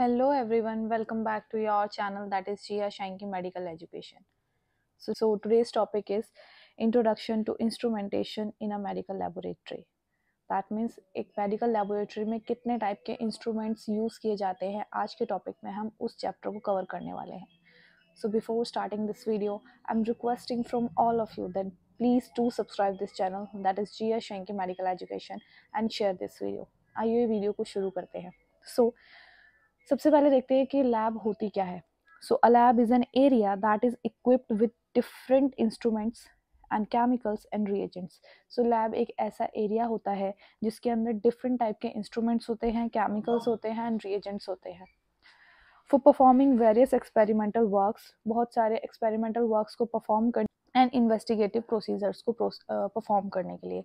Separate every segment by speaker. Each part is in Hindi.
Speaker 1: hello everyone welcome back to your channel that is Gia Shanki medical education so so today's topic is introduction to instrumentation in a medical laboratory that means एक मेडिकल लेबोरेटरी में कितने टाइप के इंस्ट्रूमेंट्स यूज़ किए जाते हैं आज के टॉपिक में हम उस चैप्टर को कवर करने वाले हैं so before starting this video I am requesting from all of you that please to subscribe this channel that is Gia Shanki medical education and share this video आइए वीडियो को शुरू करते हैं सो so, सबसे पहले देखते हैं कि लैब होती क्या है so a lab is an area that is equipped with different instruments and chemicals and reagents so lab एक ऐसा एरिया होता है जिसके अंदर डिफरेंट टाइप के इंस्ट्रूमेंट्स होते हैं केमिकल्स होते हैं एंड रिएजेंट्स होते हैं for performing various experimental works बहुत सारे एक्सपेरिमेंटल वर्कस को परफॉर्म कर एंड इन्वेस्टिगेटिव प्रोसीजर्स को परफॉर्म करने के लिए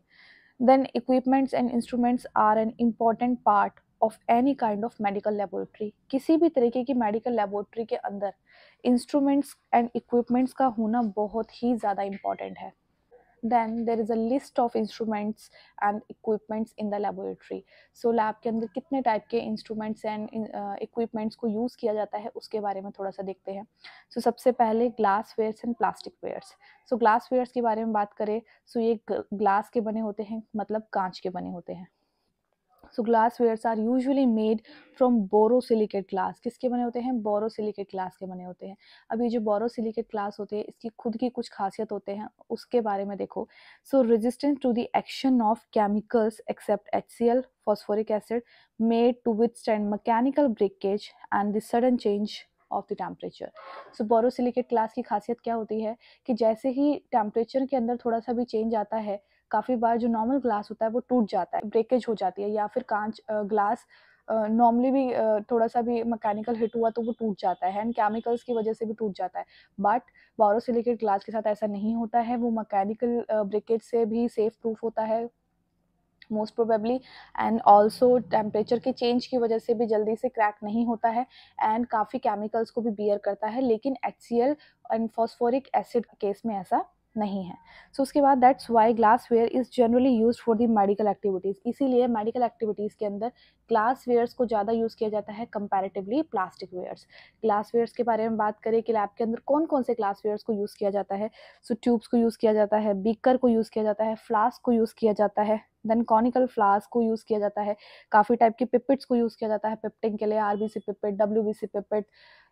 Speaker 1: then equipments and instruments are an important part of any kind of medical laboratory किसी भी तरीके की मेडिकल लेबोरेटरी के अंदर इंस्ट्रूमेंट्स एंड इक्विपमेंट्स का होना बहुत ही ज़्यादा इम्पॉर्टेंट है then there is a list of instruments and equipments in the laboratory so lab के अंदर कितने टाइप के इंस्ट्रूमेंट्स एंड इक्विपमेंट्स को यूज़ किया जाता है उसके बारे में थोड़ा सा देखते हैं सो so, सबसे पहले glass wares and plastic wares so glass wares के बारे में बात करें सो so ये ग्लास के बने होते हैं मतलब कांच के बने होते हैं so glass wares are usually made from borosilicate glass किसके बने होते हैं बोरोसिलिकेट ग्लास के बने होते हैं अब ये जो बोरोसिलिकेट ग्लास होते हैं इसकी खुद की कुछ खासियत होते हैं उसके बारे में देखो so resistance to the action of chemicals except H C L phosphoric acid made to withstand mechanical breakage and the sudden change of the temperature so borosilicate glass की खासियत क्या होती है कि जैसे ही टेम्परेचर के अंदर थोड़ा सा भी चेंज आता है काफ़ी बार जो नॉर्मल ग्लास होता है वो टूट जाता है ब्रेकेज हो जाती है या फिर कांच ग्लास नॉर्मली भी थोड़ा सा भी मैकेनिकल हिट हुआ तो वो टूट जाता है एंड केमिकल्स की वजह से भी टूट जाता है बट बोरोसिलिकेट ग्लास के साथ ऐसा नहीं होता है वो मैकेनिकल ब्रेकेज से भी सेफ प्रूफ होता है most probably and also temperature के चेंज की वजह से भी जल्दी से क्रैक नहीं होता है एंड काफ़ी केमिकल्स को भी बियर करता है लेकिन H C L and phosphoric acid case में ऐसा नहीं है सो so, उसके बाद that's why glass ware is generally use for the medical activities इसीलिए मेडिकल एक्टिविटीज़ के अंदर ग्लास वेयर्स को ज़्यादा यूज़ किया जाता है comparatively plastic wares glass wares के बारे में बात करें कि लैब के अंदर कौन कौन से ग्लास वेयर्स को यूज़ किया जाता है सो so, ट्यूब्स को यूज़ किया जाता है बीकर को यूज़ किया जाता है फ्लास्क को यूज़ किया जाता है देन कॉनिकल फ्लास्क को यूज़ किया जाता है काफ़ी टाइप के पिपिट्स को यूज़ किया जाता है पिपटिंग के लिए R B C pipette W B C pipette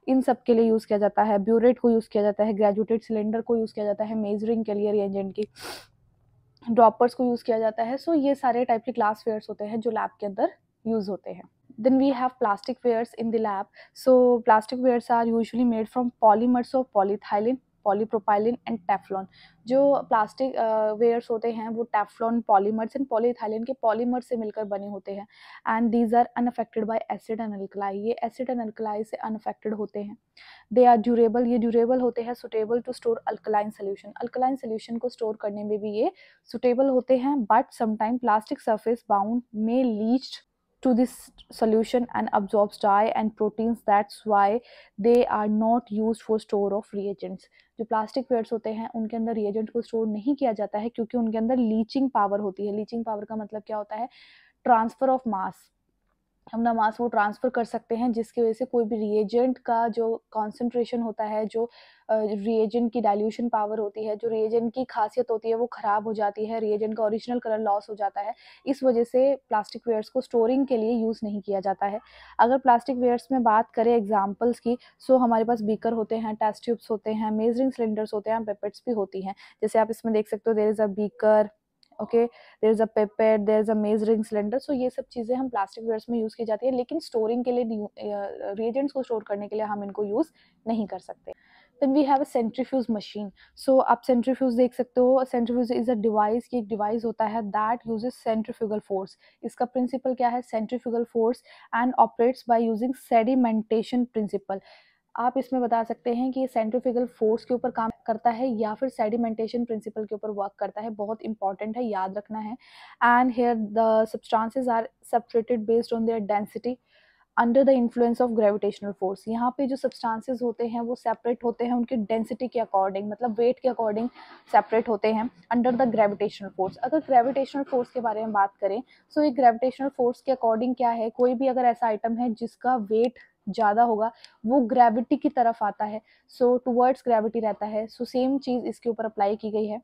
Speaker 1: इन सब के लिए यूज़ किया जाता है ब्यूरेट को यूज़ किया जाता है ग्रेजुएटेड सिलेंडर को यूज़ किया जाता है मेजरिंग के लिए रिएजेंट की ड्रॉपर्स को यूज़ किया जाता है सो ये सारे टाइप के ग्लास फेयर्स होते हैं जो लैब के अंदर यूज़ होते हैं then we have plastic wares in the lab so plastic wares are usually made from polymers of polyethylene polypropylene and Teflon जो प्लास्टिक वेयर्स होते हैं वो टेफ्लॉन पॉलीमर्स एंड पॉलीथाइलिन के पॉलीमर्स से मिलकर बने होते हैं and these are unaffected by acid and alkali ये एसिड एंड अल्कलाई से अनफेक्टेड होते हैं दे आर ड्यूरेबल ये ड्यूरेबल होते हैं suitable to store alkaline solution alkaline solution को स्टोर करने में भी ये सुटेबल होते हैं but sometime plastic surface bound में leach to this solution and absorbs dye and proteins that's why they are not used for store of reagents जो प्लास्टिक पेयर्स होते हैं उनके अंदर रिएजेंट को स्टोर नहीं किया जाता है क्योंकि उनके अंदर लीचिंग पावर होती है लीचिंग पावर का मतलब क्या होता है ट्रांसफर ऑफ मास हम नमाज वो ट्रांसफ़र कर सकते हैं जिसकी वजह से कोई भी रिएजेंट का जो कॉन्सेंट्रेशन होता है जो रिएजेंट की डाइल्यूशन पावर होती है जो रिएजेंट की खासियत होती है वो ख़राब हो जाती है रिएजेंट का ओरिजिनल कलर लॉस हो जाता है इस वजह से प्लास्टिक वेयर्स को स्टोरिंग के लिए यूज़ नहीं किया जाता है अगर प्लास्टिक वेयर्स में बात करें एग्जाम्पल्स की सो हमारे पास बीकर होते हैं टेस्ट ट्यूब्स होते हैं मेजरिंग सिलेंडर्स होते हैं पेपेट्स भी होती हैं जैसे आप इसमें देख सकते हो there is a beaker okay there is a paper there is a measuring cylinder so ये सब चीज़ें हम प्लास्टिक वेयर्स में यूज़ की जाती है लेकिन स्टोरिंग के लिए रिएजेंट्स को स्टोर करने के लिए हम इनको यूज़ नहीं कर सकते then we have a centrifuge machine so आप सेंट्रीफ्यूज देख सकते हो सेंट्रीफ्यूज इज़ अ डिवाइस की एक डिवाइस होता है दैट यूज सेंट्रीफ्यूगल फोर्स इसका प्रिंसिपल क्या है centrifugal force and operates by using sedimentation principle आप इसमें बता सकते हैं कि सेंट्रिफिकल सेंट्रीफ्यूगल फोर्स के ऊपर काम करता है या फिर सेडिमेंटेशन प्रिंसिपल के ऊपर वर्क करता है बहुत इंपॉर्टेंट है याद रखना है and here the substances are separated based on their density under the influence of gravitational force यहाँ पे जो सब्सटेंसेस होते हैं वो सेपरेट होते हैं उनके डेंसिटी के अकॉर्डिंग मतलब वेट के अकॉर्डिंग सेपरेट होते हैं अंडर द ग्रेविटेशनल फोर्स अगर ग्रेविटेशनल फोर्स के बारे में बात करें सो तो so ये ग्रेविटेशनल फोर्स के अकॉर्डिंग क्या है कोई भी अगर ऐसा आइटम है जिसका वेट ज़्यादा होगा वो ग्रेविटी की तरफ आता है सो टूवर्ड्स ग्रेविटी रहता है सो सेम चीज़ इसके ऊपर अप्लाई की गई है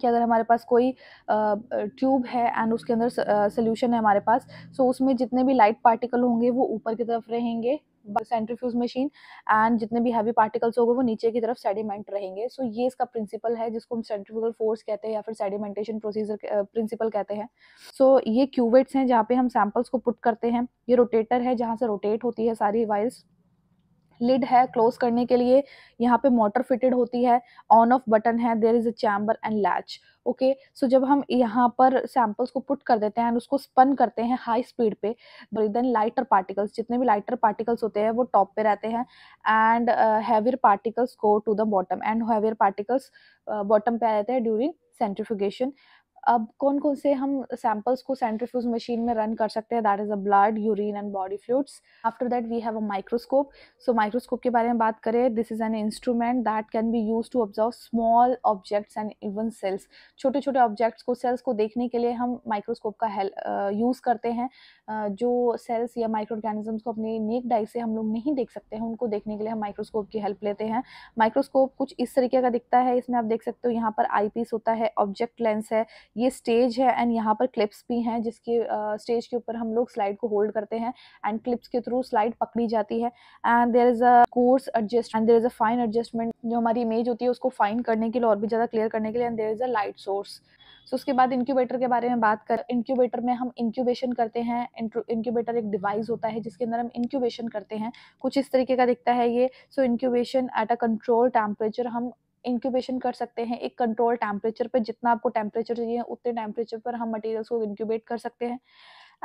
Speaker 1: कि अगर हमारे पास कोई ट्यूब है एंड उसके अंदर सोल्यूशन है हमारे पास सो so उसमें जितने भी लाइट पार्टिकल होंगे वो ऊपर की तरफ रहेंगे सेंट्रीफ्यूज मशीन एंड जितने भी हैवी पार्टिकल्स होंगे वो नीचे की तरफ सेडिमेंट रहेंगे सो so, ये इसका प्रिंसिपल है जिसको हम सेंट्रीफ्यूगल फोर्स कहते हैं या फिर सेडिमेंटेशन प्रोसीजर प्रिंसिपल कहते हैं सो so, ये क्यूवेट्स हैं जहाँ पे हम सैम्पल्स को पुट करते हैं ये रोटेटर है जहाँ से रोटेट होती है सारी वाइल्स लिड है क्लोज करने के लिए यहाँ पे मोटर फिटेड होती है ऑन ऑफ बटन है there is a chamber and latch okay so जब हम यहाँ पर सैम्पल्स को पुट कर देते हैं एंड उसको स्पन करते हैं हाई स्पीड पे देन लाइटर पार्टिकल्स जितने भी लाइटर पार्टिकल्स होते हैं वो टॉप पे रहते हैं and heavier particles go to the bottom and heavier particles bottom पे आ जाते हैं ड्यूरिंग सेंट्रीफिकेशन अब कौन कौन से हम सैम्पल्स को सेंट्रीफ्यूज मशीन में रन कर सकते हैं that is a blood urine and body fluids after that we have a microscope so microscope के बारे में बात करें this is an instrument that can be use to observe small objects and even cells छोटे छोटे ऑब्जेक्ट्स को सेल्स को देखने के लिए हम माइक्रोस्कोप का यूज़ करते हैं uh, जो सेल्स या माइक्रो ऑर्गेनिजम्स को अपने नेक डाई से हम लोग नहीं देख सकते हैं उनको देखने के लिए हम माइक्रोस्कोप की हेल्प लेते हैं माइक्रोस्कोप कुछ इस तरीके का दिखता है इसमें आप देख सकते हो यहाँ पर आई होता है ऑब्जेक्ट लेंस है ये स्टेज है एंड यहाँ पर क्लिप्स भी हैं जिसके स्टेज uh, के ऊपर हम लोग स्लाइड को होल्ड करते हैं एंड क्लिप्स के थ्रू स्लाइड पकड़ी जाती है and there is a coarse adjust and there is a fine adjustment जो हमारी इमेज होती है उसको फाइन करने के लिए और भी ज़्यादा क्लियर करने के लिए and there is a light source so उसके बाद इंक्यूबेटर के बारे में बात कर इंक्यूबेटर में हम इंक्यूबेशन करते हैं इंक्यूबेटर एक डिवाइस होता है जिसके अंदर हम इंक्यूबेशन करते हैं कुछ इस तरीके का दिखता है ये so incubation at a control temperature हम इंक्यूबेशन कर सकते हैं एक कंट्रोल टेम्परेचर पर जितना आपको टेम्परेचर चाहिए उतने टेम्परेचर पर हम मटेरियल्स को इंक्यूबेट कर सकते हैं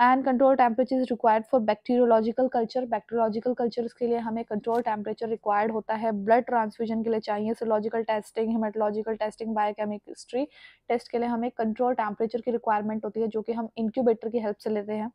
Speaker 1: and control temperature is required for bacteriological culture bacteriological culture के लिए हमें कंट्रोल टेम्परेचर रिक्वायर्ड होता है ब्लड ट्रांसफ्यूजन के लिए चाहिए serological testing haematological testing biochemistry test के लिए हमें कंट्रोल टेम्परेचर की रिक्वायरमेंट होती है जो कि हम इंक्यूबेटर की हेल्प से लेते हैं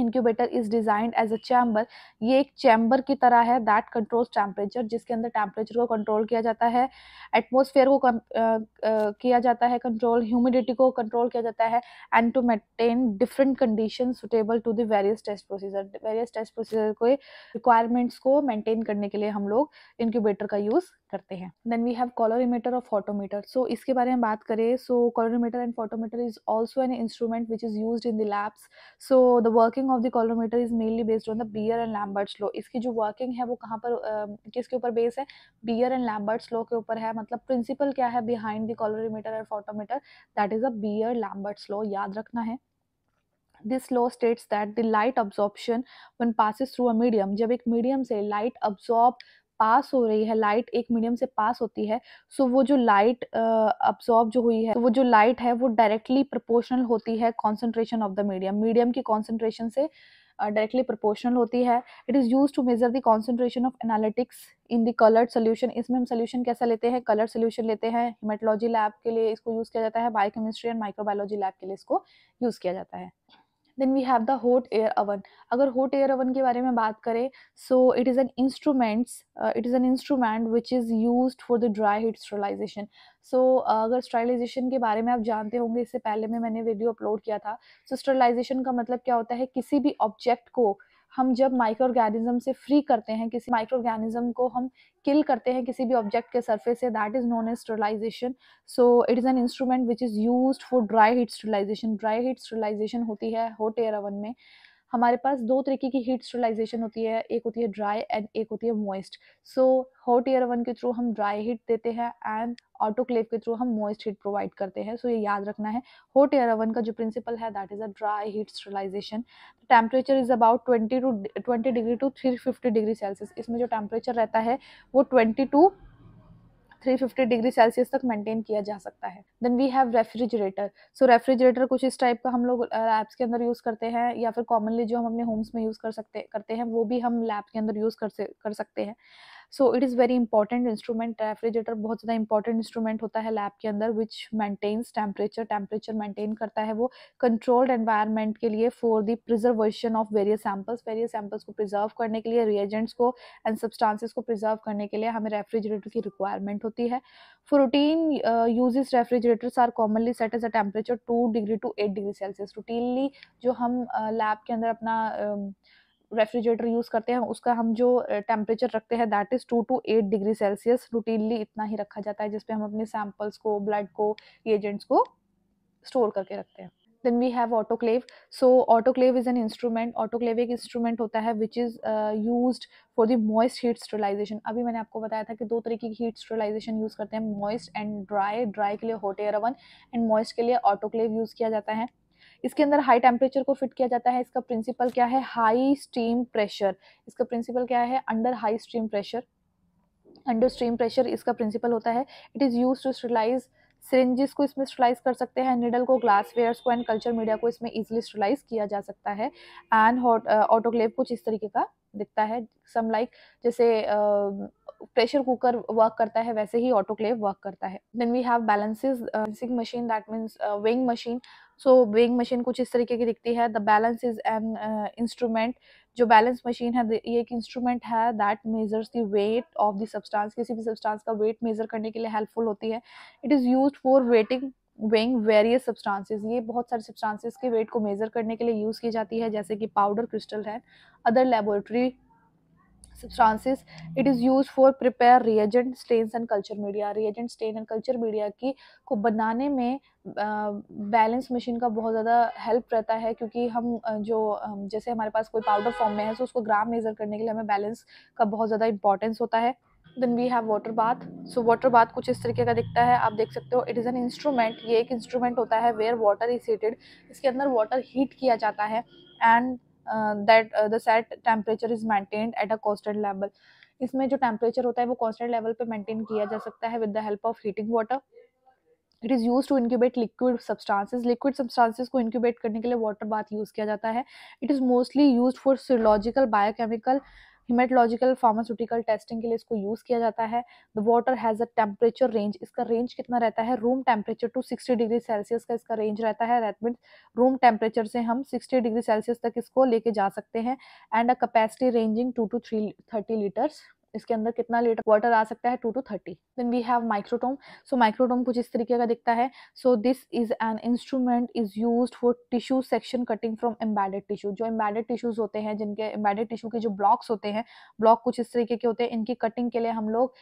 Speaker 1: incubator is designed as a chamber ये एक चैम्बर की तरह है दैट कंट्रोल्स टेम्परेचर जिसके अंदर टेम्परेचर को कंट्रोल किया जाता है एटमोसफेयर को uh, uh, किया जाता है कंट्रोल ह्यूमिडिटी को कंट्रोल किया जाता है and to maintain different condition suitable to the various test procedure various test procedure के रिक्वायरमेंट्स को मेंटेन करने के लिए हम लोग इंक्यूबेटर का यूज़ करते हैं देन वी हैव कॉलोरीमीटर और फोटोमीटर सो इसके बारे में बात करें so colorimeter and photometer is also an instrument which is use in the labs so the working working of the colorimeter is mainly based on the Beer and Lambert's law इसकी जो वर्किंग है वो कहाँ पर uh, किसके ऊपर बेस है बियर एंड लैम्बर्ट्स लॉ के ऊपर है मतलब प्रिंसिपल क्या है behind the colorimeter and photometer that is a Beer Lambert's law याद रखना है this law states that the light absorption when passes through a medium जब एक मीडियम से लाइट अब्जॉर्ब पास हो रही है लाइट एक मीडियम से पास होती है सो वो जो लाइट अब्सॉर्ब जो हुई है तो वो जो लाइट है वो डायरेक्टली प्रोपोर्शनल होती है concentration of the medium medium की कॉन्सेंट्रेशन से डायरेक्टली प्रोपोर्शनल होती है it is use to measure the concentration of analytics in the coloured solution इसमें हम सोल्यूशन कैसा लेते हैं कलर सोल्यूशन लेते हैं हिमेटोलॉजी लैब के लिए इसको यूज़ किया जाता है बायोकेमिस्ट्री एंड माइक्रोबायोलॉजी लैब के लिए इसको यूज़ किया जाता है then we have the hot air oven अगर हॉट एयर अवन के बारे में बात करें so it is an instruments it is an instrument which is use for the dry heat sterilisation so अगर स्टरलाइजेशन के बारे में आप जानते होंगे इससे पहले में मैंने वीडियो अपलोड किया था सो so, स्टरलाइजेशन का मतलब क्या होता है किसी भी ऑब्जेक्ट को हम जब माइक्रो ऑर्गेनिज्म से फ्री करते हैं किसी माइक्रो ऑर्गेनिज्म को हम किल करते हैं किसी भी ऑब्जेक्ट के सरफेस से that is known as sterilisation so it is an instrument which is use for dry heat sterilisation dry heat sterilisation होती है हॉट एयर ओवन में हमारे पास दो तरीके की हीट स्टेलाइजेशन होती है एक होती है ड्राई एंड एक होती है moist so hot air oven के थ्रू हम ड्राई हीट देते हैं एंड ऑटोक्लेव के थ्रू हम मॉइस्ट हीट प्रोवाइड करते हैं सो so, ये याद रखना है हॉट ईयर वन का जो प्रिंसिपल है that is a dry heat sterilisation temperature is about twenty two twenty degree to three fifty degree Celsius इसमें जो टेम्परेचर रहता है वो ट्वेंटी टू 350 डिग्री सेल्सियस तक मेंटेन किया जा सकता है then we have refrigerator so refrigerator कुछ इस टाइप का हम लोग लैब्स के अंदर यूज़ करते हैं या फिर कॉमनली जो हम अपने होम्स में यूज़ कर सकते करते हैं वो भी हम लैब के अंदर यूज़ कर कर सकते हैं so it is very important instrument refrigerator बहुत ज़्यादा इंपॉर्टेंट इंस्ट्रूमेंट होता है लैब के अंदर which maintains temperature temperature maintain करता है वो कंट्रोल्ड एनवायरमेंट के लिए for the preservation of various samples various samples को प्रिजर्व करने के लिए रिएजेंट्स को एंड सब्सटांसिस को प्रिजर्व करने के लिए हमें रेफ्रिजरेटर की रिक्वायरमेंट होती है for routine refrigerators are commonly set as a temperature two degree to eight degree Celsius routinely जो हम लैब uh, के अंदर अपना uh, रेफ्रिजरेटर यूज़ करते हैं उसका हम जो टेम्परेचर रखते हैं that is two to eight degree Celsius routinely इतना ही रखा जाता है जिसपे हम अपने सैम्पल्स को ब्लड को एजेंट्स को स्टोर करके रखते हैं then we have autoclave so autoclave is an instrument autoclave एक इंस्ट्रूमेंट होता है which is use for the moist heat sterilization अभी मैंने आपको बताया था कि दो तरीके की हीट स्टरलाइजेशन यूज़ करते हैं मॉइस्ट एंड ड्राई ड्राई के लिए होटे एयर एंड मॉइस्ट के लिए ऑटोक्लेव यूज़ किया जाता है इसके अंदर हाई टेम्परेचर को फिट किया जाता है इसका प्रिंसिपल क्या है हाई स्टीम प्रेशर इसका प्रिंसिपल क्या है under high steam pressure under steam pressure इसका प्रिंसिपल होता है it is use to sterilize syringes को इसमें स्टरलाइज कर सकते हैं निडल को ग्लास वेयर्स को एंड कल्चर मीडिया को इसमें ईजिली स्टरलाइज किया जा सकता है एंड ऑटोक्लेव uh, कुछ इस तरीके का दिखता है सम लाइक जैसे प्रेशर कुकर वर्क करता है वैसे ही ऑटोक्लेव वर्क करता है then we have balances balancing machine that means weighing machine so weighing machine कुछ इस तरीके की दिखती है the balance is an instrument जो बैलेंस मशीन है ये एक इंस्ट्रूमेंट है that measures the weight of the substance किसी भी सब्सटेंस का वेट मेजर करने के लिए हेल्पफुल होती है it is use for weighting weighing various substances ये बहुत सारे सब्सटेंसेस के वेट को मेज़र करने के लिए यूज़ की जाती है जैसे कि पाउडर क्रिस्टल है other laboratory substances it is use for prepare reagent stains and culture media reagent stain and culture media की को बनाने में बैलेंस मशीन का बहुत ज़्यादा हेल्प रहता है क्योंकि हम जो जैसे हमारे पास कोई पाउडर फॉर्म में है तो उसको ग्राम मेज़र करने के लिए हमें बैलेंस का बहुत ज़्यादा इंपॉर्टेंस होता है then we have water bath so water bath कुछ इस तरीके का दिखता है आप देख सकते हो इट इज़ एन इंस्ट्रूमेंट ये एक इंस्ट्रूमेंट होता है वेयर वाटर इज हीटेड इसके अंदर वाटर हीट किया जाता है and that the set temperature is maintained at a constant level इसमें जो टेम्परेचर होता है वो कॉन्स्टेंट लेवल पे मेंटेन किया जा सकता है with the help of heating water it is use to incubate liquid substances liquid substances को इंक्यूबेट करने के लिए वाटर बाथ यूज़ किया जाता है it is mostly use for serological biochemical haematological pharmaceutical testing के लिए इसको यूज़ किया जाता है the water has a temperature range इसका रेंज कितना रहता है room temperature to sixty degree Celsius का इसका रेंज रहता है मीन्स रूम टेम्परेचर से हम सिक्सटी डिग्री सेल्सियस तक इसको लेके जा सकते हैं and a capacity ranging two to three thirty litres इसके अंदर कितना लीटर वाटर आ सकता है two to thirty then we have microtome so microtome कुछ इस तरीके का दिखता है so this is an instrument is use for tissue section cutting from embedded tissue जो एम्बेडेड टिश्यूज होते हैं जिनके एम्बेडेड टिश्यू के जो ब्लॉक्स होते हैं ब्लॉक कुछ इस तरीके के होते हैं इनकी कटिंग के लिए हम लोग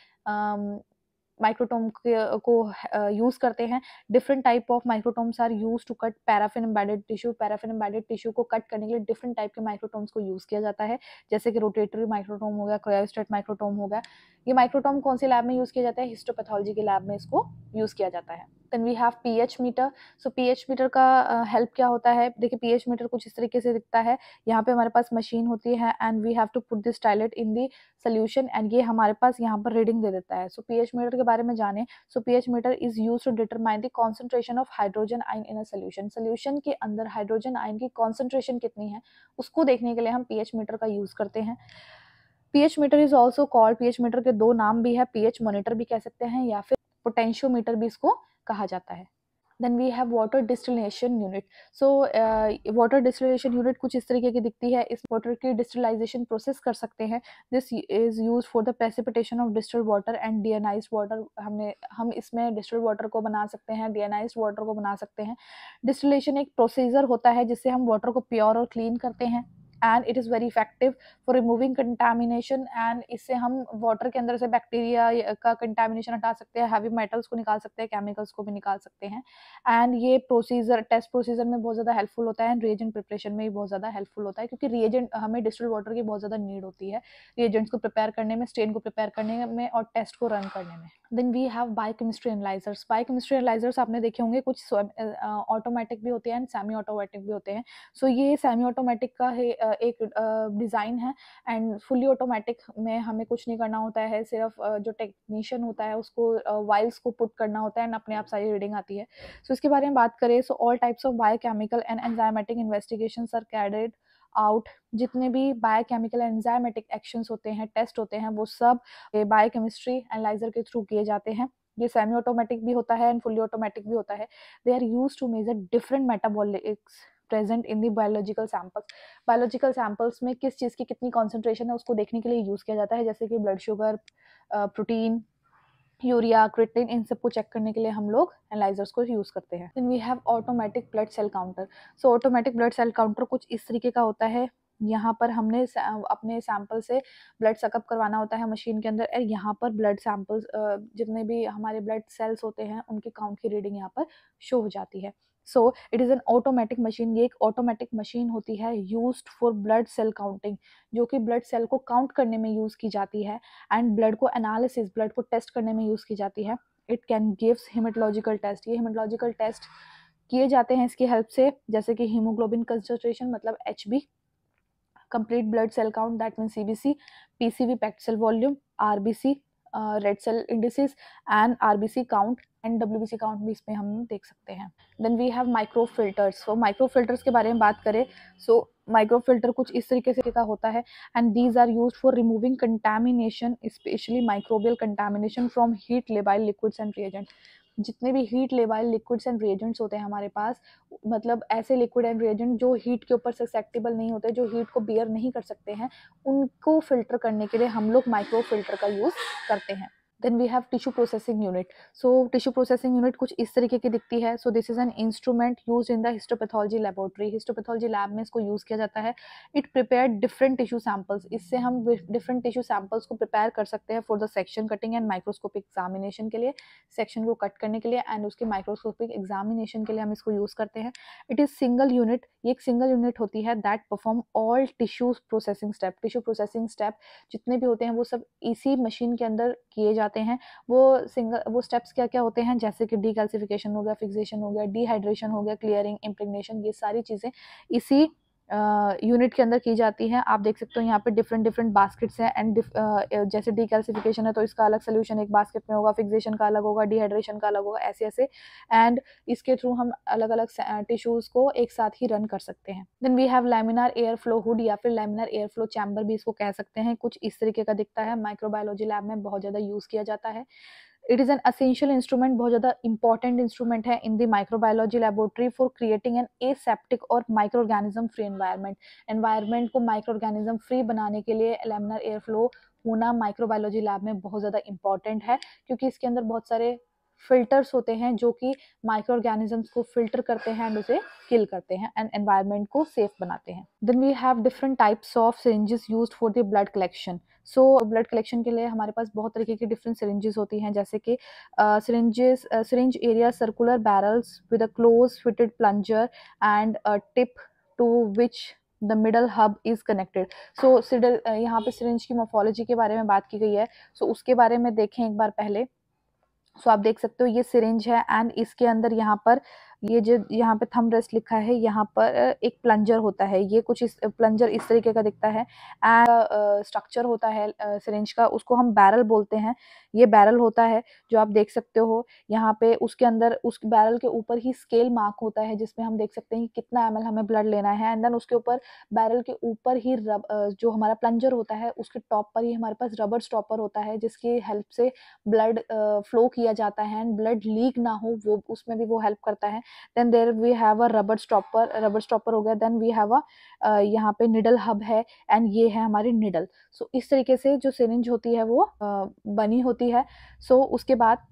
Speaker 1: माइक्रोटोम को यूज़ करते हैं different type of microtomes are use to cut paraffin embedded tissue paraffin embedded tissue को कट करने के लिए डिफरेंट टाइप के माइक्रोटोम्स को यूज़ किया जाता है जैसे कि रोटेटरी माइक्रोटोम हो गया क्रायोस्टेट माइक्रोटोम हो गया ये माइक्रोटोम कौन से लैब में यूज़ किया जाता है हिस्टोपैथोलॉजी के लैब में इसको यूज़ किया जाता है then we have P H meter so P H meter का हेल्प uh, क्या होता है देखिए पी एच मीटर कुछ इस तरीके से दिखता है यहाँ पे हमारे पास मशीन होती है and we have to put this टाइलेट इन दी सोल्यूशन एंड ये हमारे पास यहाँ पर रीडिंग दे देता है सो एच मीटर के बारे में जाने so H meter is use to determine the concentration of hydrogen ion in a solution solution के अंदर हाइड्रोजन आइन की कॉन्सेंट्रेशन कितनी है उसको देखने के लिए हम एच मीटर का यूज करते हैं H meter is also called H meter के दो नाम भी है पीएच मॉनिटर भी कह सकते हैं या फिर मीटर भी इसको कहा जाता है then we have water distillation unit so water distillation unit कुछ इस तरीके की दिखती है इस वाटर की डिस्टिलाइजेशन प्रोसेस कर सकते हैं this is use for the precipitation of distil water and एनाइज वाटर हमने हम इसमें डिस्टल वाटर को बना सकते हैं एनाइज वाटर को बना सकते हैं डिस्टिलेशन एक प्रोसीजर होता है जिससे हम वाटर को प्योर और क्लीन करते हैं and it is very effective for removing contamination and इससे हम वाटर के अंदर से बैक्टीरिया का कंटामिनेशन हटा सकते हैं हैवी मेटल्स को निकाल सकते हैं केमिकल्स को भी निकाल सकते हैं एंड ये प्रोसीजर टेस्ट प्रोसीजर में बहुत ज़्यादा हेल्पफुल होता है एंड रिएजेंट प्रिपरेशन में भी बहुत ज़्यादा हेल्पफुल होता है क्योंकि रिएजेंट हमें डिस्टिल वाटर की बहुत ज़्यादा नीड होती है रिएजेंट्स को प्रिपेयर करने में स्टेन को प्रिपेयर करने में और टेस्ट को रन करने में then we have biochemistry analysers biochemistry analysers आपने देखे होंगे कुछ ऑटोमेटिक भी होते हैं एंड सेमी ऑटोमेटिक भी होते हैं सो ये सेमी ऑटोमेटिक का है एक डिज़ाइन है एंड फुली ऑटोमेटिक में हमें कुछ नहीं करना होता है सिर्फ जो टेक्नीशियन होता है उसको वाइल्स को पुट करना होता है एंड अपने आप सारी रीडिंग आती है सो so, इसके बारे में बात करें so all types of biochemical and enzymatic investigation are carried out जितने भी बायोकेमिकल एंजाइमेटिक एक्शंस होते हैं टेस्ट होते हैं वो सब बायोकेमिस्ट्री एनालाइजर के थ्रू किए जाते हैं ये सेमी ऑटोमेटिक भी होता है एंड फुली ऑटोमेटिक भी होता है they are use to measure different metabolics present in the biological samples biological samples में किस चीज़ की कितनी कॉन्सेंट्रेशन है उसको देखने के लिए यूज़ किया जाता है जैसे कि blood sugar protein urea creatine इन सबको चेक करने के लिए हम लोग एनालाइजर्स को यूज़ करते हैं we have automatic blood cell counter so automatic blood cell counter कुछ इस तरीके का होता है यहाँ पर हमने अपने सैंपल से ब्लड सकअप करवाना होता है मशीन के अंदर और यहाँ पर ब्लड सैंपल्स जितने भी हमारे ब्लड सेल्स होते हैं उनके काउंट की रीडिंग यहाँ पर शो हो जाती है so it is an automatic machine ये एक ऑटोमेटिक मशीन होती है use for blood cell counting जो कि ब्लड सेल को काउंट करने में यूज़ की जाती है एंड ब्लड को एनालिसिस ब्लड को टेस्ट करने में यूज़ की जाती है it can gives haematological test ये हिमेटोलॉजिकल टेस्ट किए जाते हैं इसकी हेल्प से जैसे कि हीमोग्लोबिन कंसनट्रेशन मतलब H B complete blood cell count that mean C B C P C V packed cell volume R B C red cell indices and R B C count and W B C account भी इसमें हम देख सकते हैं then we have micro filters so micro filters के बारे में बात करें सो माइक्रो फिल्टर कुछ इस तरीके से का होता है and these are use for removing contamination specially microbial contamination from heat labile liquids and reagent जितने भी heat labile liquids and reagents होते हैं हमारे पास मतलब ऐसे लिक्विड एंड रिएजेंट जो हीट के ऊपर सक्सेप्टेबल नहीं होते जो हीट को बियर नहीं कर सकते हैं उनको फिल्टर करने के लिए हम लोग माइक्रो फिल्टर का यूज़ करते हैं then we have tissue processing unit so tissue processing unit कुछ इस तरीके की दिखती है so this is an instrument use in the histopathology laboratory histopathology lab में इसको यूज़ किया जाता है it prepare different tissue samples इससे हम डिफरेंट टिश्यू सैम्पल्स को प्रिपेयर कर सकते हैं for the section cutting and microscopic examination के लिए सेक्शन को कट करने के लिए एंड उसके माइक्रोस्कोपिक एग्जामिनेशन के लिए हम इसको यूज़ करते हैं इट इज़ सिंगल यूनिट ये एक सिंगल यूनिट होती है that perform all tissues processing step tissue processing step जितने भी होते हैं वो सब इसी मशीन के अंदर किए जाते हैं जाते हैं वो सिंगल वो स्टेप्स क्या क्या होते हैं जैसे कि डीकैल्सिफिकेशन हो गया फिक्सेशन हो गया डिहाइड्रेशन हो गया क्लियरिंग इम्प्रिग्नेशन ये सारी चीज़ें इसी यूनिट के अंदर की जाती है आप देख सकते हो यहाँ पे डिफरेंट डिफरेंट बास्केट्स हैं एंड जैसे डिकैल्सिफिकेशन है तो इसका अलग सोल्यूशन एक बास्केट में होगा फिक्सेशन का अलग होगा डिहाइड्रेशन का अलग होगा ऐसे ऐसे एंड इसके थ्रू हम अलग अलग टिश्यूज़ को एक साथ ही रन कर सकते हैं then we have laminar airflow hood या फिर लेमिनार एयर फ्लो चैम्बर भी इसको कह सकते हैं कुछ इस तरीके का दिखता है माइक्रोबायोलॉजी लैब में बहुत ज़्यादा यूज़ किया जाता है it is an essential instrument बहुत ज़्यादा इंपॉर्टेंट इंस्ट्रूमेंट है in the microbiology laboratory for creating an aseptic और microorganism free environment environment को माइक्रो ऑर्गेनिज्म फ्री बनाने के लिए एलेमिनर एयर फ्लो होना माइक्रोबायोलॉजी लैब में बहुत ज़्यादा इंपॉर्टेंट है क्योंकि इसके अंदर बहुत सारे फिल्टर्स होते हैं जो कि माइक्रो ऑर्गेनिजम्स को फिल्टर करते हैं एंड उसे किल करते हैं एंड एनवायरनमेंट को सेफ बनाते हैं then we have different types of syringes use for the blood collection so blood collection के लिए हमारे पास बहुत तरीके की डिफरेंट सिरिंजेस होती हैं जैसे कि syringes syringe are a circular barrels with a close fitted plunger and tip to which the middle hub is connected so सिडल यहाँ पे सिरिंज की मोफोलॉजी के बारे में बात की गई है सो so, उसके बारे में देखें एक बार पहले सो आप देख सकते हो ये सिरिंज है एंड इसके अंदर यहाँ पर ये जो यहाँ पे थम रेस्ट लिखा है यहाँ पर एक प्लंजर होता है ये कुछ इस प्लंजर इस तरीके का दिखता है एंड स्ट्रक्चर uh, होता है सिरेंज uh, का उसको हम बैरल बोलते हैं ये बैरल होता है जो आप देख सकते हो यहाँ पे उसके अंदर उस बैरल के ऊपर ही स्केल मार्क होता है जिसमें हम देख सकते हैं कि कितना एम हमें ब्लड लेना है एंड देन उसके ऊपर बैरल के ऊपर ही रब जो हमारा प्लंजर होता है उसके टॉप पर ही हमारे पास रबर स्टॉपर होता है जिसकी हेल्प से ब्लड फ्लो किया जाता है एंड ब्लड लीक ना हो वो उसमें भी वो हेल्प करता है then there we have a rubber stopper rubber stopper हो गया देन वी हैव अ यहाँ पे निडल हब है एंड ये है हमारी निडल सो so, इस तरीके से जो सिरिंज होती है वो uh, बनी होती है सो so, उसके बाद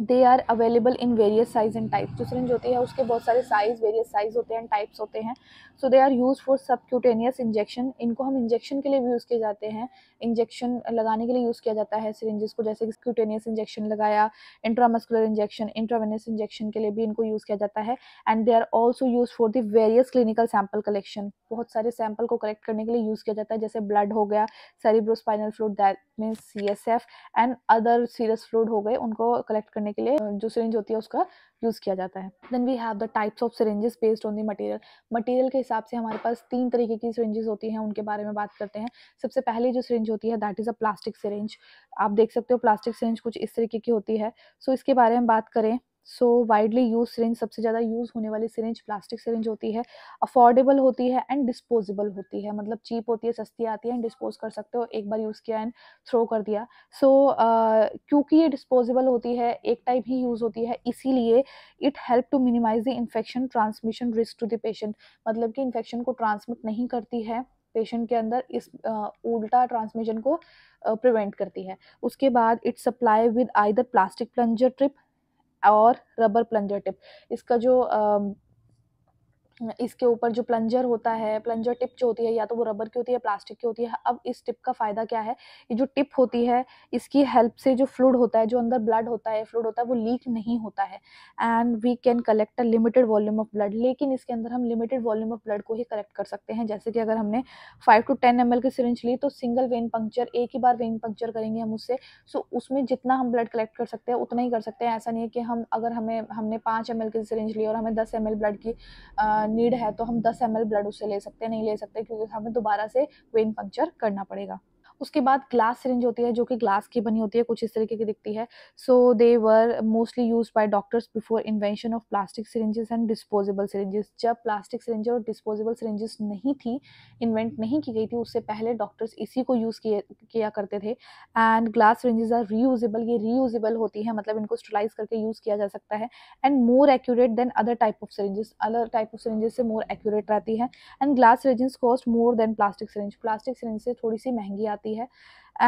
Speaker 1: they are available in various size and type जो सिरिंज होती है उसके बहुत सारे साइज़ वेरियस साइज़ होते हैं टाइप्स होते हैं so they are use for subcutaneous injection इनको हम इंजेक्शन के लिए भी यूज़ किए जाते हैं इंजेक्शन लगाने के लिए यूज़ किया जाता है सिरिंजेस को जैसे कि क्यूटेनियस इंजेक्शन लगाया इंट्रामस्कुलर इंजेक्शन इंट्रावेनियस इंजेक्शन के लिए भी इनको यूज़ किया जाता है and they are also use for the various clinical sample collection बहुत सारे सैम्पल को कलेक्ट करने के लिए यूज़ किया जाता है जैसे ब्लड हो गया cerebrospinal fluid that means C S F and other serious fluid हो गए उनको कलेक्ट करने करने के लिए जो सिरिंज होती है उसका यूज़ किया जाता है then we have the types of syringes based on the material material के हिसाब से हमारे पास तीन तरीके की सिरिंजेस होती हैं उनके बारे में बात करते हैं सबसे पहली जो सिरिंज होती है that is a plastic syringe आप देख सकते हो प्लास्टिक सिरिंज कुछ इस तरीके की होती है सो so, इसके बारे में बात करें सो वाइडली यूज सिरिंज सबसे ज़्यादा यूज़ होने वाली सिरिंज प्लास्टिक सिरिंज होती है अफोर्डेबल होती है एंड डिस्पोजेबल होती है मतलब चीप होती है सस्ती आती है एंड डिस्पोज कर सकते हो एक बार यूज़ किया एंड थ्रो कर दिया सो so, uh, क्योंकि ये डिस्पोजेबल होती है एक टाइप ही यूज़ होती है इसीलिए it help to minimise the infection transmission risk to the patient मतलब कि इन्फेक्शन को ट्रांसमिट नहीं करती है पेशेंट के अंदर इस उल्टा ट्रांसमिशन को प्रिवेंट करती है उसके बाद it's supply with either plastic plunger trip और रबर प्लंजर टिप इसका जो इसके ऊपर जो प्लंजर होता है प्लंजर टिप जो होती है या तो वो रबर की होती है प्लास्टिक की होती है अब इस टिप का फ़ायदा क्या है ये जो टिप होती है इसकी हेल्प से जो फ्लूड होता है जो अंदर ब्लड होता है फ्लूड होता है वो लीक नहीं होता है and we can collect a limited volume of blood लेकिन इसके अंदर हम लिमिटेड वॉल्यूम ऑफ ब्लड को ही कलेक्ट कर सकते हैं जैसे कि अगर हमने फाइव टू टेन एम की सिरिंज ली तो सिंगल वेन पंक्चर एक ही बार वेन पंक्चर करेंगे हम उससे सो उसमें जितना हम ब्लड कलेक्ट कर सकते हैं उतना ही कर सकते हैं ऐसा नहीं है कि हम अगर हमें हमने पाँच एम की सिरिंज ली और हमें दस एम ब्लड की नीड है तो हम 10 एम ब्लड उससे ले सकते हैं नहीं ले सकते क्योंकि हमें दोबारा से वेन पंक्चर करना पड़ेगा उसके बाद ग्लास सिरिंज होती है जो कि ग्लास की बनी होती है कुछ इस तरीके की दिखती है so they were mostly use by doctors before invention of plastic syringes and disposable syringes जब प्लास्टिक सिरिंज और डिस्पोजेबल सिरिंजेस नहीं थी इन्वेंट नहीं की गई थी उससे पहले डॉक्टर्स इसी को यूज़ किया करते थे and glass syringes are reusable ये रीयूजेबल होती है मतलब इनको स्टलाइज करके यूज़ किया जा सकता है and more accurate than other type of syringes other type of syringes से मोर एक्यूरेट रहती है and glass syringes cost more than plastic syringe plastic syringe से थोड़ी सी महंगी आती जाती है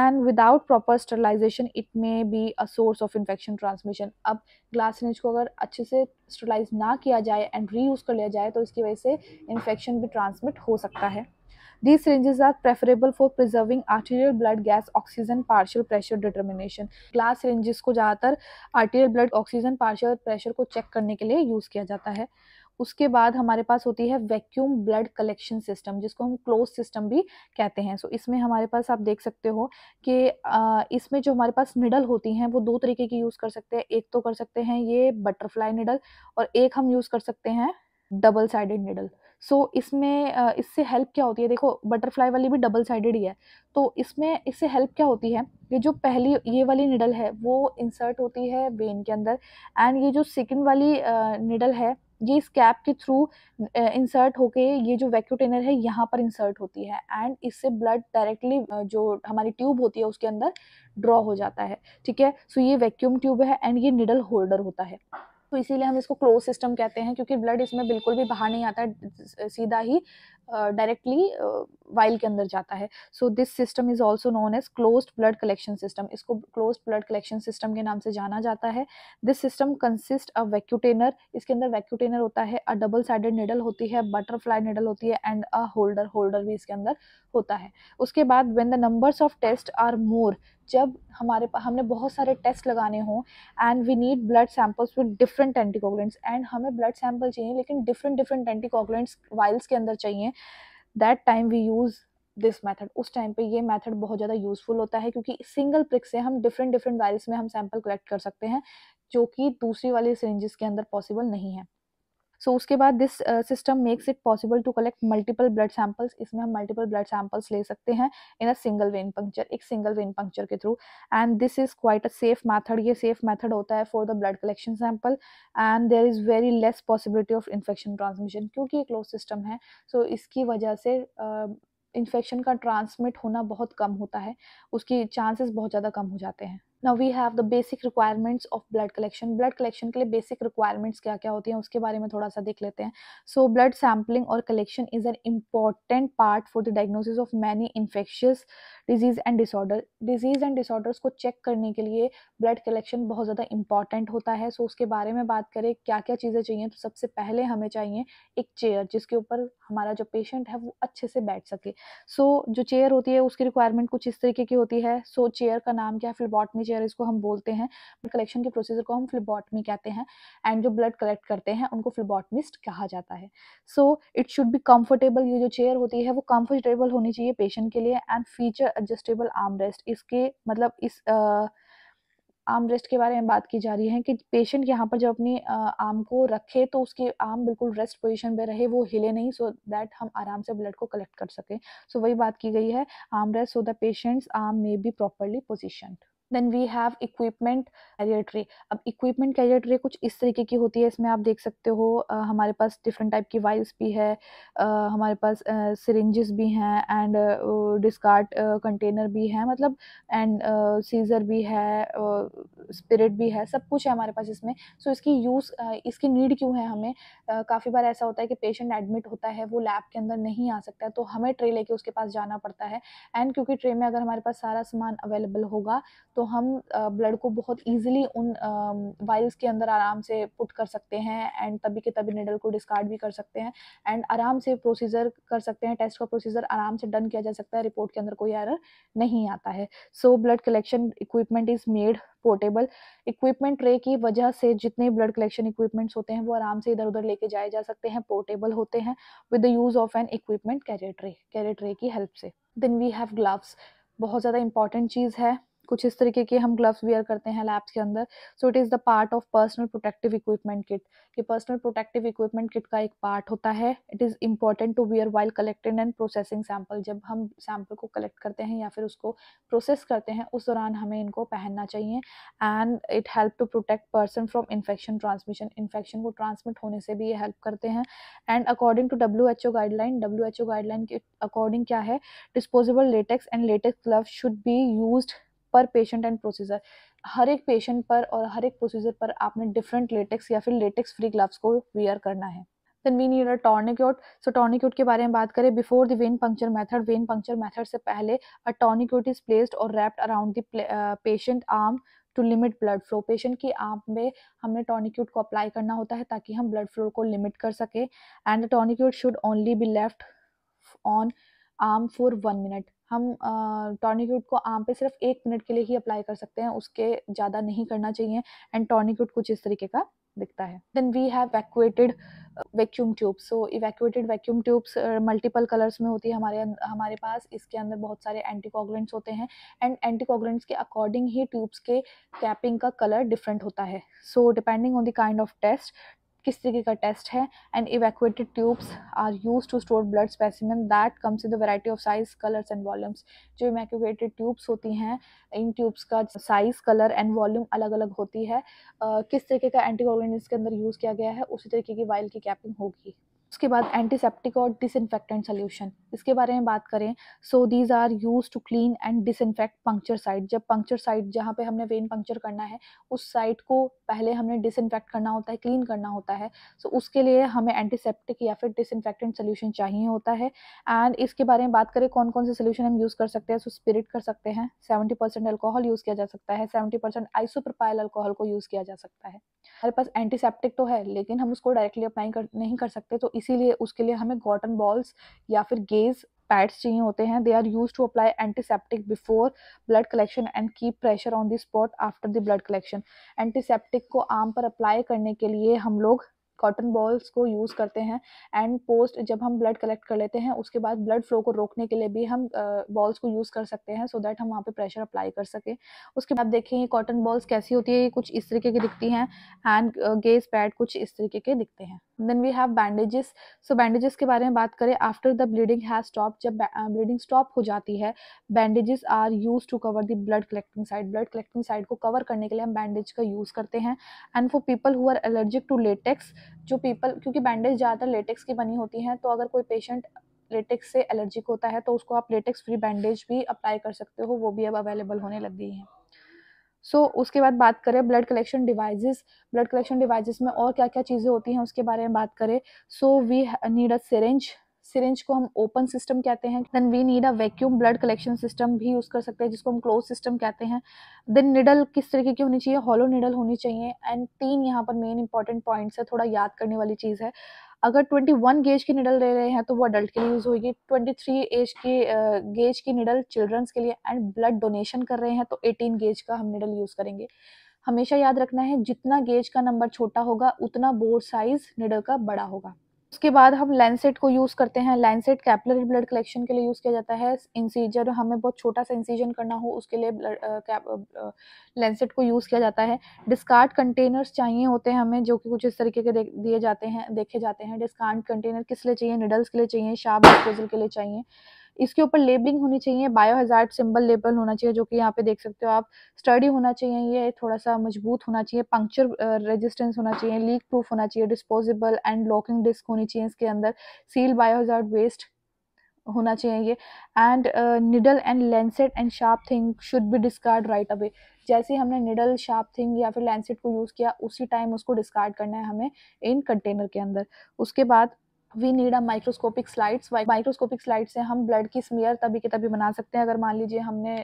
Speaker 1: and without proper sterilisation it may be a source of infection transmission अब ग्लास सिरिंज को अगर अच्छे से स्टरलाइज ना किया जाए एंड रीयूज कर लिया जाए तो इसकी वजह से इन्फेक्शन भी ट्रांसमिट हो सकता है these syringes are preferable for preserving arterial blood gas oxygen partial pressure determination glass syringes को ज़्यादातर arterial blood oxygen partial pressure को चेक करने के लिए यूज़ किया जाता है उसके बाद हमारे पास होती है वैक्यूम ब्लड कलेक्शन सिस्टम जिसको हम क्लोज सिस्टम भी कहते हैं सो so, इसमें हमारे पास आप देख सकते हो कि इसमें जो हमारे पास निडल होती हैं वो दो तरीके की यूज़ कर सकते हैं एक तो कर सकते हैं ये बटरफ्लाई निडल और एक हम यूज़ कर सकते हैं double sided needle so so, इसमें इससे हेल्प क्या होती है देखो बटरफ्लाई वाली भी डबल साइडेड ही है तो इसमें इससे हेल्प क्या होती है ये जो पहली ये वाली निडल है वो इंसर्ट होती है वेन के अंदर एंड ये जो सेकेंड वाली निडल है ये इस कैप के थ्रू इंसर्ट होके ये जो वैक्यूटेनर है यहाँ पर इंसर्ट होती है एंड इससे ब्लड डायरेक्टली जो हमारी ट्यूब होती है उसके अंदर ड्रॉ हो जाता है ठीक है सो so ये वैक्यूम ट्यूब है एंड ये निडल होल्डर होता है तो इसीलिए हम इसको क्लोज सिस्टम कहते हैं क्योंकि ब्लड इसमें बिल्कुल भी बाहर नहीं आता सीधा ही डायरेक्टली वाइल के अंदर जाता है so this system is also known as close blood collection system इसको क्लोज ब्लड कलेक्शन सिस्टम के नाम से जाना जाता है this system consist a vacutainer इसके अंदर वैक्यूटेनर होता है अ डबल साइडेड निडल होती है बटरफ्लाई निडल होती है एंड अ होल्डर होल्डर भी इसके अंदर होता है उसके बाद when the numbers of test are more जब हमारे हमने बहुत सारे टेस्ट लगाने हों and we need blood samples with different anticoagulants and हमें ब्लड सैम्पल चाहिए लेकिन डिफरेंट डिफरेंट एंटीकोगुलेंट्स वाइल्स के अंदर चाहिए that time we use this method उस टाइम पर ये मैथड बहुत ज़्यादा यूज़फुल होता है क्योंकि सिंगल प्रिक से हम डिफरेंट डिफरेंट वायल्स में हम सैम्पल कलेक्ट कर सकते हैं जो कि दूसरी वाली सरेंजेस के अंदर पॉसिबल नहीं है सो so, उसके बाद this system makes it possible to collect multiple blood samples इसमें हम मल्टीपल ब्लड सैंपल्स ले सकते हैं in a single vein puncture एक सिंगल वेन पंक्चर के through and this is quite a safe method ये सेफ मैथड होता है for the blood collection sample and there is very less possibility of infection transmission क्योंकि ये क्लोज सिस्टम है सो so इसकी वजह से uh, इन्फेक्शन का ट्रांसमिट होना बहुत कम होता है उसकी चांसेस बहुत ज़्यादा कम हो जाते हैं now we have the basic requirements of blood collection blood collection के लिए बेसिक रिक्वायरमेंट्स क्या क्या होती हैं उसके बारे में थोड़ा सा देख लेते हैं सो ब्लड सैम्पलिंग और collection is an important part for the diagnosis of many infectious disease and disorder disease and disorders को चेक करने के लिए ब्लड कलेक्शन बहुत ज़्यादा इंपॉर्टेंट होता है सो so उसके बारे में बात करें क्या क्या चीज़ें चाहिए तो सबसे पहले हमें चाहिए एक चेयर जिसके ऊपर हमारा जो पेशेंट है वो अच्छे से बैठ सके सो so, जो चेयर होती है उसकी रिक्वायरमेंट कुछ इस तरीके की होती है सो so, चेयर का नाम क्या है फिलबॉटमी चेयर इसको हम बोलते हैं ब्लड कलेक्शन के प्रोसीजर को हम फ्लिबॉटमी कहते हैं एंड जो ब्लड कलेक्ट करते हैं उनको फ्लिबॉटमिस्ट कहा जाता है so it should be comfortable ये जो चेयर होती है वो कम्फर्टेबल होनी चाहिए पेशेंट के लिए and feature adjustable arm rest इसके मतलब इस uh, आर्म रेस्ट के बारे में बात की जा रही है कि पेशेंट यहाँ पर जब अपनी आर्म को रखे तो उसके आर्म बिल्कुल रेस्ट पोजीशन पे रहे वो हिले नहीं सो so दैट हम आराम से ब्लड को कलेक्ट कर सकें सो so वही बात की गई है arm rest so the patient's arm may be properly positioned then we have equipment carrier tray अब इक्विपमेंट कैरियर ट्रे कुछ इस तरीके की होती है इसमें आप देख सकते हो आ, हमारे पास डिफरेंट टाइप की वाइल्स भी है आ, हमारे पास सिरिंजेस भी हैं एंड डिस्कार्ड कंटेनर भी हैं मतलब एंड सीजर भी है स्पिरिट भी है सब कुछ है हमारे पास इसमें सो so, इसकी यूज़ इसकी नीड क्यों है हमें काफ़ी बार ऐसा होता है कि पेशेंट एडमिट होता है वो लैब के अंदर नहीं आ सकता है तो हमें ट्रे लेके उसके पास जाना पड़ता है एंड क्योंकि ट्रे में अगर हमारे पास सारा सामान अवेलेबल होगा तो हम ब्लड को बहुत ईजिली उन वायल्स के अंदर आराम से पुट कर सकते हैं एंड तभी के तभी निडल को डिस्कार्ड भी कर सकते हैं एंड आराम से प्रोसीजर कर सकते हैं टेस्ट का प्रोसीजर आराम से डन किया जा सकता है रिपोर्ट के अंदर कोई एरर नहीं आता है so blood collection equipment is made portable equipment tray की वजह से जितने ब्लड कलेक्शन इक्विपमेंट्स होते हैं वो आराम से इधर उधर लेके जाए जा सकते हैं पोर्टेबल होते हैं with the use of an equipment carrier tray carrier tray की हेल्प से देन वी हैव ग्लव्स बहुत ज़्यादा इंपॉर्टेंट चीज़ है कुछ इस तरीके के हम ग्लव्स वेयर करते हैं लैब्स के अंदर so it is the part of personal protective equipment kit ये पर्सनल प्रोटेक्टिव इक्विपमेंट किट का एक पार्ट होता है it is important to wear while collected and processing sample जब हम सैम्पल को कलेक्ट करते हैं या फिर उसको प्रोसेस करते हैं उस दौरान हमें इनको पहनना चाहिए and it help to protect person from infection transmission infection को ट्रांसमिट होने से भी ये हेल्प करते हैं and according to W H O guideline W H O guideline के अकॉर्डिंग क्या है disposable latex and latex glove should be use per patient and procedure हर एक पेशेंट पर और हर एक प्रोसीजर पर आपने डिफरेंट लेटेक्स या फिर लेटेक्स फ्री ग्लव्स को वेयर करना है then we need a tourniquet so tourniquet के बारे में बात करें before the vein puncture method vein puncture method से पहले अ टॉर्निक्यूट इज प्लेस्ड और wrapped around the patient arm to limit blood flow patient की आर्म में हमने टॉर्निक्यूट को अप्लाई करना होता है ताकि हम ब्लड फ्लो को लिमिट कर सकें and tourniquet should only be left on arm for one minute हम टॉनिक्यूट को आम पे सिर्फ एक मिनट के लिए ही अप्लाई कर सकते हैं उसके ज़्यादा नहीं करना चाहिए एंड टॉनिक्यूट कुछ इस तरीके का दिखता है then we have evacuated vacuum tubes so evacuated vacuum tubes multiple colours में होती है हमारे अं, हमारे पास इसके अंदर बहुत सारे एंटीकोगुलेंट्स होते हैं एंड एंटीकॉग्रेंट्स के अकॉर्डिंग ही ट्यूब्स के कैपिंग का कलर डिफरेंट होता है so depending on the kind of test किस तरीके का टेस्ट है and evacuated tubes are use to store blood specimen that comes in the variety of size colours and volumes जो इवेक्टेड ट्यूब्स होती हैं इन ट्यूब्स का साइज कलर एंड वॉल्यूम अलग अलग होती है uh, किस तरीके का एंटी के अंदर यूज़ किया गया है उसी तरीके की वाइल की कैपिंग होगी उसके बाद एंटीसेप्टिक और डिसइनफेक्टेंट सोल्यूशन इसके बारे में बात करें so these are use to clean and disinfect puncture site जब पंक्चर साइट जहाँ पे हमने वेन पंक्चर करना है उस साइट को पहले हमने डिसइनफेक्ट करना होता है क्लीन करना होता है सो so, उसके लिए हमें एंटीसेप्टिक या फिर डिसइनफेक्टेंट सोल्यूशन चाहिए होता है एंड इसके बारे में बात करें कौन कौन से सोल्यूशन हम यूज़ कर सकते हैं सो so, स्पिरिट कर सकते हैं सेवेंटी परसेंट अल्कोहल यूज़ किया जा सकता है सेवेंटी परसेंट आइसोप्रोपाइल अल्कोहल को यूज़ किया जा सकता है हमारे पास एंटीसेप्टिक तो है लेकिन हम उसको डायरेक्टली अप्लाई कर नहीं कर सकते तो इसीलिए उसके लिए हमें कॉटन बॉल्स या फिर गेज पैड्स चाहिए होते हैं they are use to apply antiseptic before blood collection and keep pressure on the spot after the blood collection antiseptic को आम पर अप्लाई करने के लिए हम लोग कॉटन बॉल्स को यूज़ करते हैं एंड पोस्ट जब हम ब्लड कलेक्ट कर लेते हैं उसके बाद ब्लड फ्लो को रोकने के लिए भी हम बॉल्स uh, को यूज़ कर सकते हैं सो so दैट हम वहाँ पे प्रेशर अप्लाई कर सकें उसके बाद देखें ये कॉटन बॉल्स कैसी होती है ये कुछ इस तरीके की दिखती हैं एंड गेज पैड कुछ इस तरीके के दिखते हैं then we have bandages so bandages के बारे में बात करें after the bleeding has stop जब ब्लीडिंग स्टॉप हो जाती है bandages are use to cover the blood collecting side blood collecting side को कवर करने के लिए हम बैंडेज का यूज़ करते हैं and for people who are allergic to latex जो पीपल क्योंकि बैंडेज ज़्यादातर लेटेक्स की बनी होती हैं तो अगर कोई पेशेंट लेटेक्स से एलर्जिक होता है तो उसको आप लेटेक्स फ्री बैंडेज भी अप्लाई कर सकते हो वो भी अब अवेलेबल होने लग गई हैं सो so, उसके बाद बात करें blood collection devices blood collection devices में और क्या क्या चीज़ें होती हैं उसके बारे में बात करें so we need a syringe syringe को हम ओपन सिस्टम कहते हैं then we need a vacuum blood collection system भी यूज़ कर सकते हैं जिसको हम क्लोज सिस्टम कहते हैं देन निडल किस तरीके की होनी चाहिए हॉलो निडल होनी चाहिए एंड तीन यहाँ पर मेन इंपॉर्टेंट पॉइंट्स है थोड़ा याद करने वाली चीज़ है अगर 21 गेज की निडल ले रहे हैं तो वो अडल्ट के लिए यूज़ होगी 23 एज की गेज की निडल चिल्ड्रंस के लिए एंड ब्लड डोनेशन कर रहे हैं तो 18 गेज का हम निडल यूज़ करेंगे हमेशा याद रखना है जितना गेज का नंबर छोटा होगा उतना बोर साइज निडल का बड़ा होगा उसके बाद हम लैंसेट को यूज़ करते हैं लैंसेट कैपलरी ब्लड कलेक्शन के लिए यूज़ किया जाता है इंसीजर हमें बहुत छोटा सा इंसीजन करना हो उसके लिए ब्लड लैंसेट को यूज़ किया जाता है डिस्कार्ड कंटेनर्स चाहिए होते हैं हमें जो कि कुछ इस तरीके के दिए जाते हैं देखे जाते हैं डिस्कार्ड कंटेनर किस लिए चाहिए निडल्स के लिए चाहिए शार्प डिस्पोजल के लिए चाहिए इसके ऊपर लेबलिंग होनी चाहिए बायो हजार्ड सिंबल लेबल होना चाहिए जो कि यहाँ पे देख सकते हो आप स्टडी होना चाहिए ये थोड़ा सा मजबूत होना चाहिए पंक्चर रेजिस्टेंस होना चाहिए लीक प्रूफ होना चाहिए डिस्पोजेबल एंड लॉकिंग डिस्क होनी चाहिए इसके अंदर सील बायो हजार्ड वेस्ट होना चाहिए ये and needle and lancet and sharp thing should be discard right away जैसे हमने निडल शार्प थिंग या फिर लेंसेट को यूज़ किया उसी टाइम उसको डिस्कार्ड करना है हमें इन कंटेनर के अंदर उसके बाद we need a microscopic slides microscopic slide से हम ब्लड की स्मेयर तभी के तभी बना सकते हैं अगर मान लीजिए हमने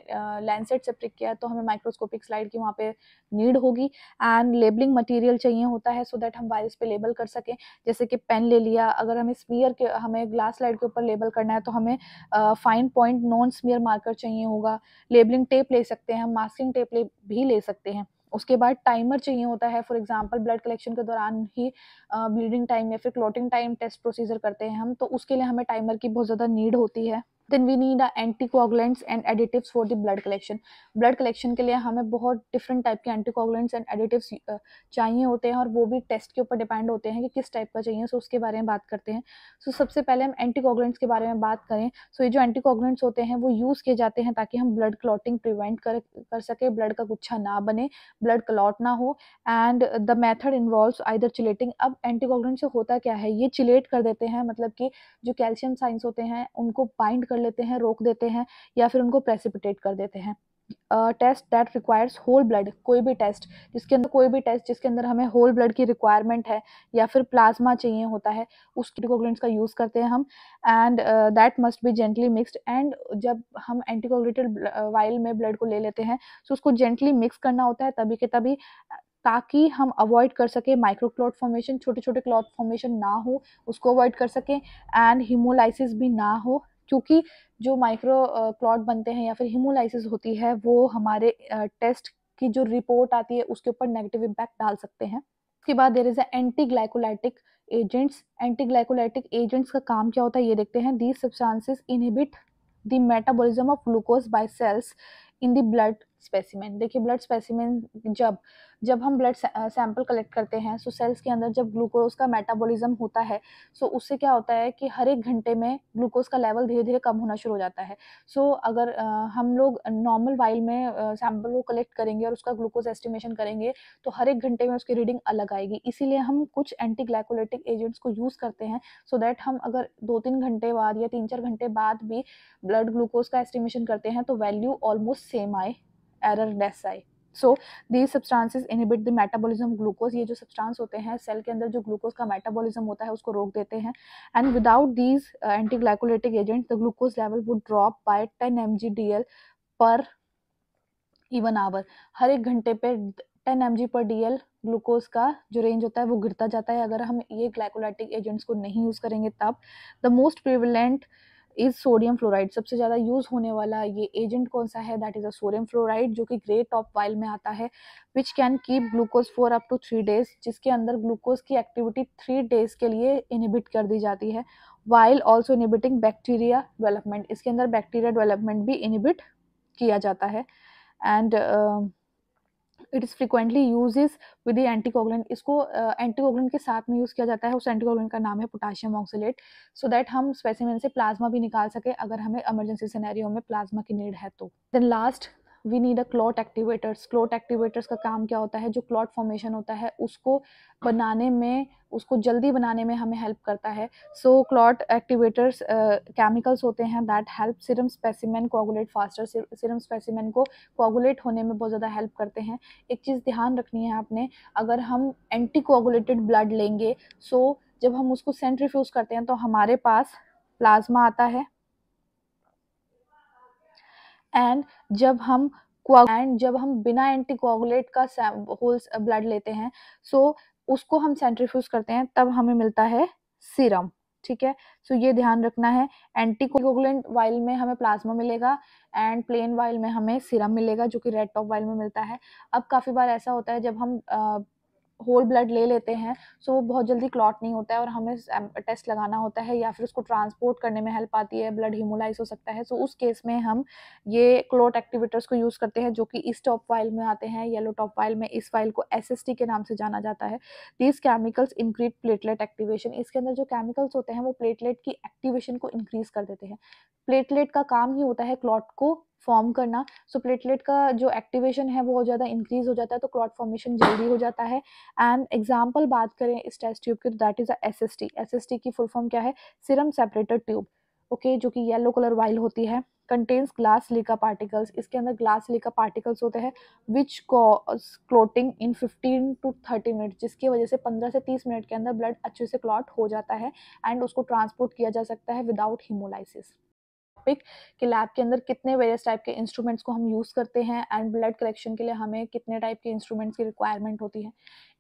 Speaker 1: लैंडसेट uh, से प्रिक किया है तो हमें माइक्रोस्कोपिक स्लाइड की वहाँ पे नीड होगी एंड लेबलिंग मटेरियल चाहिए होता है सो so दैट हम वायरस पे लेबल कर सकें जैसे कि पेन ले लिया अगर हमें स्मियर के हमें ग्लास स्लाइड के ऊपर लेबल करना है तो हमें fine point non smear marker चाहिए होगा लेबलिंग टेप ले सकते हैं हम मास्किंग टेप ले भी ले सकते हैं उसके बाद टाइमर चाहिए होता है फॉर एग्जाम्पल ब्लड कलेक्शन के दौरान ही ब्लीडिंग टाइम या फिर क्लोटिंग टाइम टेस्ट प्रोसीजर करते हैं हम तो उसके लिए हमें टाइमर की बहुत ज़्यादा नीड होती है then we need anticoagulants and additives for the blood collection blood collection के लिए हमें बहुत डिफरेंट टाइप के एंटीकोगलेंट्स एंड एडिटिव्स चाहिए होते हैं और वो भी टेस्ट के ऊपर डिपेंड होते हैं कि किस टाइप का चाहिए सो उसके बारे में बात करते हैं सो so, सबसे पहले हम एंटीकोगलेंट्स के बारे में बात करें सो so, ये जो एंटीकोगलेंट्स होते हैं वो यूज़ किए जाते हैं ताकि हम ब्लड क्लॉटिंग प्रिवेंट कर कर सके ब्लड का गुच्छा ना बने ब्लड क्लॉट ना हो and the method involve either chelating अब एंटीकोगलेंट से होता क्या है ये चिलेट कर देते हैं मतलब कि जो कैल्शियम साइंस होते हैं उनको बाइंड कर लेते हैं रोक देते हैं या फिर उनको प्रेसिपिटेट कर देते हैं test that requires whole blood कोई भी टेस्ट जिसके अंदर कोई भी टेस्ट जिसके अंदर हमें होल ब्लड की रिक्वायरमेंट है या फिर प्लाज्मा चाहिए होता है उस एंटीकोगुलेंट्स का यूज़ करते हैं हम and that must be gently mixed and जब हम एंटीकोगुलेटेड वाइल में ब्लड को ले लेते हैं तो उसको जेंटली मिक्स करना होता है तभी के तभी ताकि हम अवॉइड कर सकें माइक्रो क्लॉट फॉर्मेशन छोटे छोटे क्लॉट फॉर्मेशन ना हो उसको अवॉइड कर सकें एंड हीमोलाइसिस भी ना हो क्योंकि जो माइक्रो क्लॉट बनते हैं या फिर हिमोलाइसिस होती है वो हमारे टेस्ट की जो रिपोर्ट आती है उसके ऊपर नेगेटिव इम्पैक्ट डाल सकते हैं उसके बाद there is a anti glycolytic agents anti glycolytic agents का काम क्या होता है ये देखते हैं these substances inhibit the metabolism of glucose by cells in the blood specimen देखिए ब्लड स्पेसिमेन जब जब हम ब्लड सैंपल कलेक्ट करते हैं सो सेल्स के अंदर जब ग्लूकोज का मेटाबॉलिज्म होता है सो उससे क्या होता है कि हर एक घंटे में ग्लूकोज का लेवल धीरे धीरे कम होना शुरू हो जाता है सो अगर हम लोग नॉर्मल वाइल में सैंपल को कलेक्ट करेंगे और उसका ग्लूकोज एस्टिमेशन करेंगे तो हर एक घंटे में उसकी रीडिंग अलग आएगी इसीलिए हम कुछ एंटी ग्लाइकोलेटिक एजेंट्स को यूज़ करते हैं सो दैट हम अगर दो तीन घंटे बाद या तीन चार घंटे बाद भी ब्लड ग्लूकोज का एस्टिमेशन करते हैं तो वैल्यू ऑलमोस्ट सेम आए एरर लेस आए so these substances inhibit the metabolism glucose ये जो सब्सटांस होते हैं सेल के अंदर जो ग्लूकोज का मेटाबोलिज्म होता है उसको रोक देते हैं and without these anti glycolytic agent the glucose level would drop by ten M G D L per even hour हर एक घंटे पे टेन एम जी पर डी एल ग्लूकोज का जो रेंज होता है वो गिरता जाता है अगर हम ये ग्लाइकोलेटिक एजेंट्स को नहीं यूज़ करेंगे तब the most prevalent is sodium fluoride सबसे ज़्यादा यूज़ होने वाला ये एजेंट कौन सा है that is a sodium fluoride जो कि ग्रे टॉप वाइल में आता है which can keep glucose for up to three days जिसके अंदर ग्लूकोज की एक्टिविटी थ्री डेज के लिए इनिबिट कर दी जाती है while also inhibiting bacteria development इसके अंदर बैक्टीरिया डेवलपमेंट भी इनिबिट किया जाता है and uh, it is frequently use is with anticoagulant इसको एंटीकोगलेंट uh, के साथ में यूज़ किया जाता है उस एंटीकोगलेंट का नाम है पोटाशियम ऑक्सीलेट सो दैट हम स्पेसिमेन से प्लाज्मा भी निकाल सके अगर हमें इमरजेंसी सिनेरियो में प्लाज्मा की नीड है तो then last we need a clot activators clot activators का काम क्या होता है जो क्लॉट फॉर्मेशन होता है उसको बनाने में उसको जल्दी बनाने में हमें हेल्प करता है सो क्लॉट एक्टिवेटर्स केमिकल्स होते हैं that help serum specimen coagulate faster serum specimen को कोगुलेट होने में बहुत ज़्यादा हेल्प करते हैं एक चीज़ ध्यान रखनी है आपने अगर हम एंटी कोगुलेटेड ब्लड लेंगे सो so, जब हम उसको सेंट्रीफ्यूज करते हैं तो हमारे पास प्लाज्मा आता है एंड जब हम एंड जब हम बिना एंटीकोगुलेट का होल ब्लड लेते हैं सो so उसको हम सेंट्रीफ्यूज करते हैं तब हमें मिलता है सीरम ठीक है सो so ये ध्यान रखना है एंटीकोगुलेंट वाइल में हमें प्लाज्मा मिलेगा एंड प्लेन वाइल में हमें सीरम मिलेगा जो कि रेड टॉप वाइल में मिलता है अब काफ़ी बार ऐसा होता है जब हम होल ब्लड ले लेते हैं सो वो बहुत जल्दी क्लॉट नहीं होता है और हमें टेस्ट लगाना होता है या फिर उसको ट्रांसपोर्ट करने में हेल्प आती है ब्लड हिमोलाइज हो सकता है सो उस केस में हम ये क्लोट एक्टिवेटर्स को यूज़ करते हैं जो कि इस टॉप फाइल में आते हैं येलो टॉप फाइल में इस फाइल को एस के नाम से जाना जाता है these chemicals increase platelet activation इसके अंदर जो केमिकल्स होते हैं वो प्लेटलेट की एक्टिवेशन को इंक्रीज कर देते हैं प्लेटलेट का काम ही होता है क्लॉट को फॉर्म करना सो प्लेटलेट का जो एक्टिवेशन है वो ज़्यादा इंक्रीज हो जाता है तो क्लॉट फॉर्मेशन जल्दी हो जाता है एंड एग्जाम्पल बात करें इस टेस्ट ट्यूब की तो that is a S S T S S T की फुल फॉर्म क्या है सिरम सेपरेटर ट्यूब ओके जो कि येलो कलर वाइल होती है कंटेन्स ग्लास लिका पार्टिकल्स इसके अंदर ग्लास लिका पार्टिकल्स होते हैं which cause clotting in 15 to 30 minute जिसकी वजह से 15 से 30 मिनट के अंदर ब्लड अच्छे से क्लॉट हो जाता है एंड उसको ट्रांसपोर्ट किया जा सकता है विदाउट हीमोलाइसिस टॉपिक कि लैब के अंदर कितने वेरियस टाइप के इंस्ट्रूमेंट्स को हम यूज़ करते हैं एंड ब्लड कलेक्शन के लिए हमें कितने टाइप के इंस्ट्रूमेंट्स की रिक्वायरमेंट होती है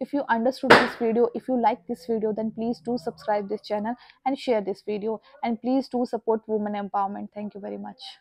Speaker 1: if you understood this video if you like this video then please do subscribe this channel and share this video and please do support women empowerment thank you very much